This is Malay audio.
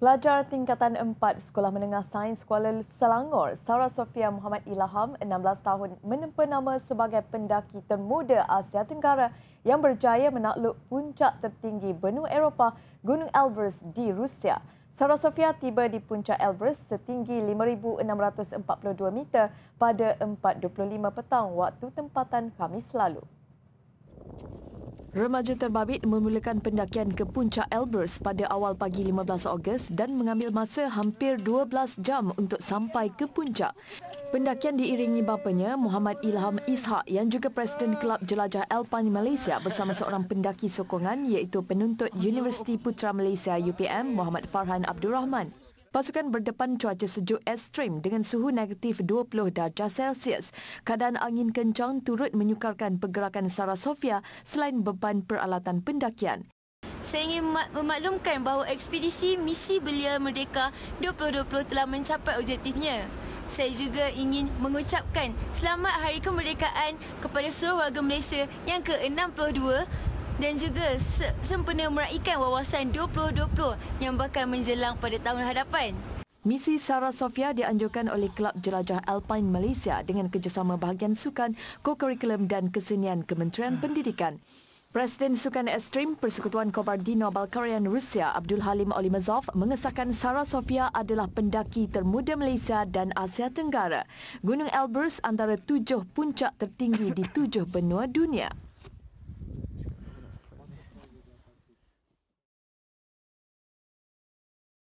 Pelajar tingkatan 4 Sekolah Menengah Sains Kuala Selangor, Sarah Sofia Muhammad Ilham, 16 tahun, menempa nama sebagai pendaki termuda Asia Tenggara yang berjaya menakluk puncak tertinggi benua Eropah, Gunung Elbrus di Rusia. Sarah Sofia tiba di puncak Elbrus setinggi 5,642 meter pada 4.25 petang waktu tempatan Khamis lalu. Remaja terbabit memulakan pendakian ke puncak Elbrus pada awal pagi 15 Ogos dan mengambil masa hampir 12 jam untuk sampai ke puncak. Pendakian diiringi bapanya Muhammad Ilham Ishak yang juga Presiden Kelab Jelajah Alpine Malaysia bersama seorang pendaki sokongan iaitu penuntut Universiti Putra Malaysia UPM Muhammad Farhan Abdul Rahman. Pasukan berdepan cuaca sejuk ekstrim dengan suhu negatif 20 darjah Celsius. Keadaan angin kencang turut menyukarkan pergerakan Sarah Sofia selain beban peralatan pendakian. Saya ingin memaklumkan bahawa ekspedisi misi belia merdeka 2020 telah mencapai objektifnya. Saya juga ingin mengucapkan selamat hari kemerdekaan kepada seluruh warga Malaysia yang ke-62 dan juga se- sempena meraihkan wawasan 2020 yang bakal menjelang pada tahun hadapan. Misi Sarah Sofia dianjurkan oleh Kelab Jelajah Alpine Malaysia dengan kerjasama bahagian sukan, kokurikulum dan kesenian Kementerian Pendidikan. Presiden Sukan Ekstrim Persekutuan Kobardino Balkarian Rusia Abdul Halim Olimazov mengesahkan Sarah Sofia adalah pendaki termuda Malaysia dan Asia Tenggara. Gunung Elbrus antara tujuh puncak tertinggi di tujuh benua dunia.